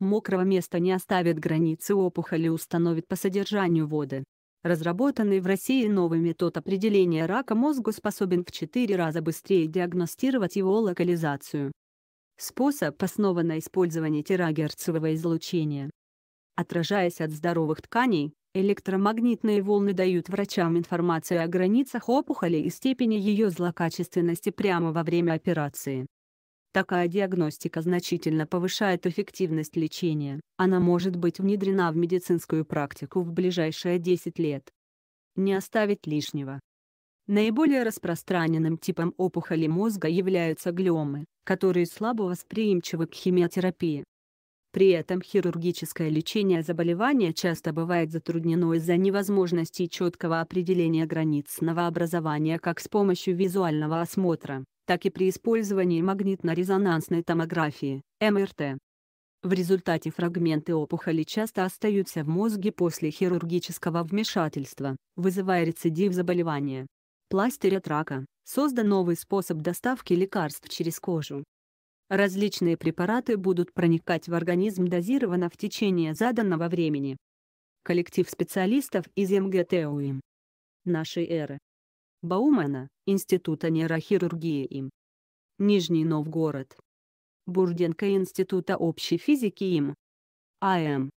мокрого места не оставит границы опухоли установит по содержанию воды. Разработанный в России новый метод определения рака мозга способен в 4 раза быстрее диагностировать его локализацию. Способ основан на использовании терагерцевого излучения. Отражаясь от здоровых тканей, электромагнитные волны дают врачам информацию о границах опухоли и степени ее злокачественности прямо во время операции. Такая диагностика значительно повышает эффективность лечения. Она может быть внедрена в медицинскую практику в ближайшие 10 лет. Не оставить лишнего. Наиболее распространенным типом опухоли мозга являются глиомы, которые слабо восприимчивы к химиотерапии. При этом хирургическое лечение заболевания часто бывает затруднено из-за невозможности четкого определения границ новообразования как с помощью визуального осмотра, так и при использовании магнитно-резонансной томографии, МРТ. В результате фрагменты опухоли часто остаются в мозге после хирургического вмешательства, вызывая рецидив заболевания. Пластырь от рака – создан новый способ доставки лекарств через кожу, различные препараты будут проникать в организм дозированно в течение заданного времени. Коллектив специалистов из МГТУИМ. Нашей эры. Баумана, Института нейрохирургии им. Нижний Новгород. Бурденко Института общей физики им. АМ.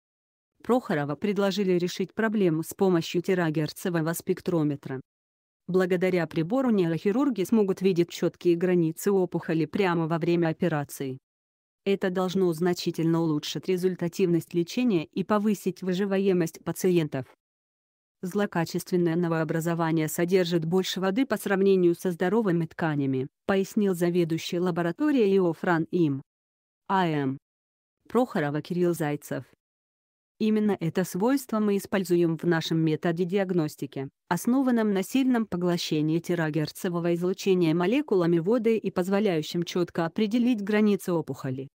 Прохорова предложили решить проблему с помощью терагерцевого спектрометра. Благодаря прибору нейрохирурги смогут видеть четкие границы опухоли прямо во время операции. Это должно значительно улучшить результативность лечения и повысить выживаемость пациентов. Злокачественное новообразование содержит больше воды по сравнению со здоровыми тканями, пояснил заведующий лабораторией Иофран Фран Им. АМ. Прохорова Кирилл Зайцев. Именно это свойство мы используем в нашем методе диагностики, основанном на сильном поглощении терагерцевого излучения молекулами воды и позволяющем четко определить границы опухоли.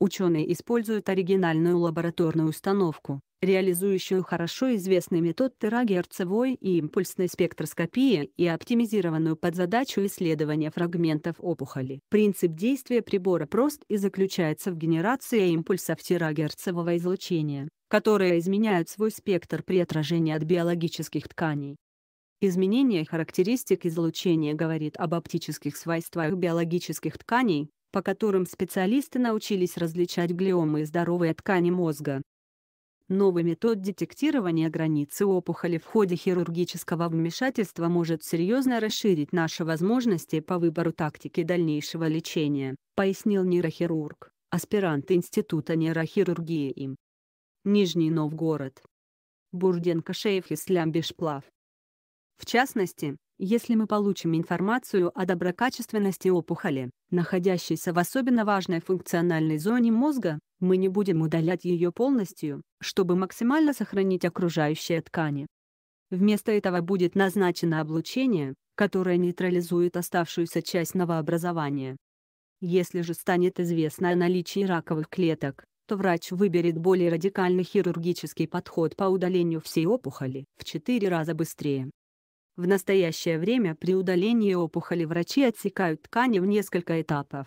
Ученые используют оригинальную лабораторную установку, реализующую хорошо известный метод терагерцевой и импульсной спектроскопии и оптимизированную под задачу исследования фрагментов опухоли. Принцип действия прибора прост и заключается в генерации импульсов терагерцевого излучения которые изменяют свой спектр при отражении от биологических тканей. Изменение характеристик излучения говорит об оптических свойствах биологических тканей, по которым специалисты научились различать глиомы и здоровые ткани мозга. Новый метод детектирования границы опухоли в ходе хирургического вмешательства может серьезно расширить наши возможности по выбору тактики дальнейшего лечения, пояснил нейрохирург, аспирант Института нейрохирургии им. Нижний Новгород. Бурденко Шеев и Слямбешплав. В частности, если мы получим информацию о доброкачественности опухоли, находящейся в особенно важной функциональной зоне мозга, мы не будем удалять ее полностью, чтобы максимально сохранить окружающие ткани. Вместо этого будет назначено облучение, которое нейтрализует оставшуюся часть новообразования. Если же станет известно о наличии раковых клеток, то врач выберет более радикальный хирургический подход по удалению всей опухоли в 4 раза быстрее. В настоящее время при удалении опухоли врачи отсекают ткани в несколько этапов.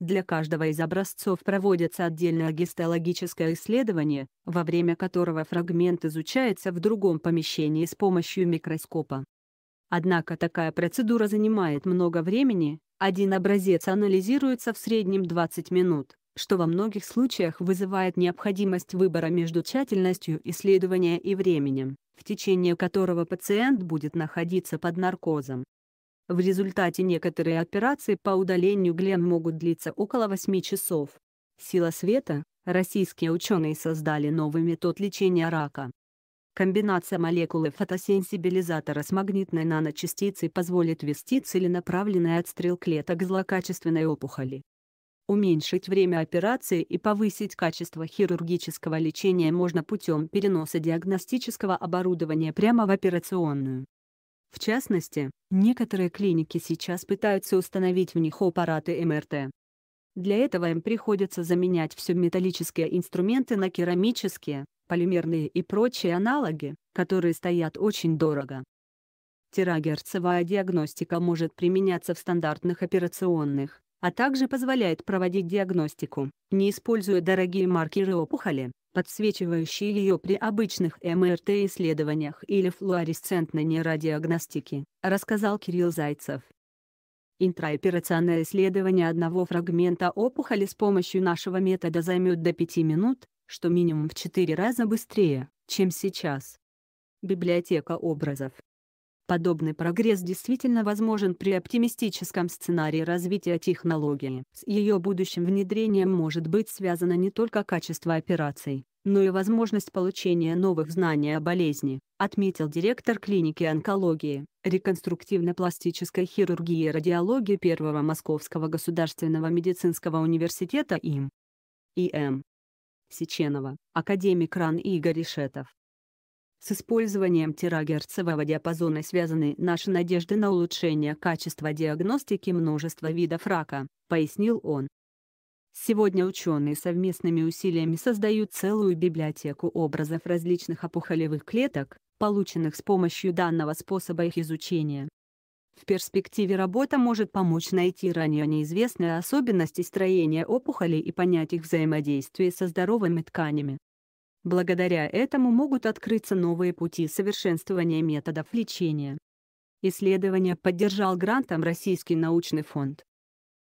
Для каждого из образцов проводится отдельное гистологическое исследование, во время которого фрагмент изучается в другом помещении с помощью микроскопа. Однако такая процедура занимает много времени, один образец анализируется в среднем 20 минут что во многих случаях вызывает необходимость выбора между тщательностью исследования и временем, в течение которого пациент будет находиться под наркозом. В результате некоторые операции по удалению глен могут длиться около 8 часов. Сила света – российские ученые создали новый метод лечения рака. Комбинация молекулы фотосенсибилизатора с магнитной наночастицей позволит вести целенаправленный отстрел клеток злокачественной опухоли. Уменьшить время операции и повысить качество хирургического лечения можно путем переноса диагностического оборудования прямо в операционную. В частности, некоторые клиники сейчас пытаются установить в них аппараты МРТ. Для этого им приходится заменять все металлические инструменты на керамические, полимерные и прочие аналоги, которые стоят очень дорого. Терагерцевая диагностика может применяться в стандартных операционных, а также позволяет проводить диагностику, не используя дорогие маркеры опухоли, подсвечивающие ее при обычных МРТ-исследованиях или флуоресцентной нейродиагностике, рассказал Кирилл Зайцев. Интраоперационное исследование одного фрагмента опухоли с помощью нашего метода займет до 5 минут, что минимум в 4 раза быстрее, чем сейчас. Библиотека образов Подобный прогресс действительно возможен при оптимистическом сценарии развития технологии. С ее будущим внедрением может быть связано не только качество операций, но и возможность получения новых знаний о болезни, отметил директор клиники онкологии, реконструктивно-пластической хирургии и радиологии Первого Московского государственного медицинского университета им. И.М. Сеченова, академик РАН Игорь Ишетов. С использованием терагерцевого диапазона связаны наши надежды на улучшение качества диагностики множества видов рака, пояснил он. Сегодня ученые совместными усилиями создают целую библиотеку образов различных опухолевых клеток, полученных с помощью данного способа их изучения. В перспективе работа может помочь найти ранее неизвестные особенности строения опухолей и понять их взаимодействие со здоровыми тканями. Благодаря этому могут открыться новые пути совершенствования методов лечения. Исследование поддержал грантом Российский научный фонд.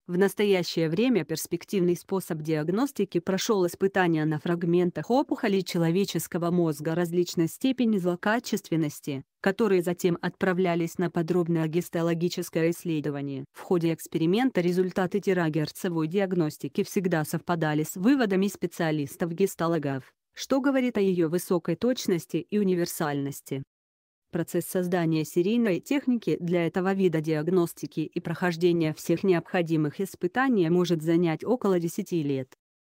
В настоящее время перспективный способ диагностики прошел испытания на фрагментах опухоли человеческого мозга различной степени злокачественности, которые затем отправлялись на подробное гистологическое исследование. В ходе эксперимента результаты тирагерцевой диагностики всегда совпадали с выводами специалистов-гистологов что говорит о ее высокой точности и универсальности. Процесс создания серийной техники для этого вида диагностики и прохождения всех необходимых испытаний может занять около 10 лет.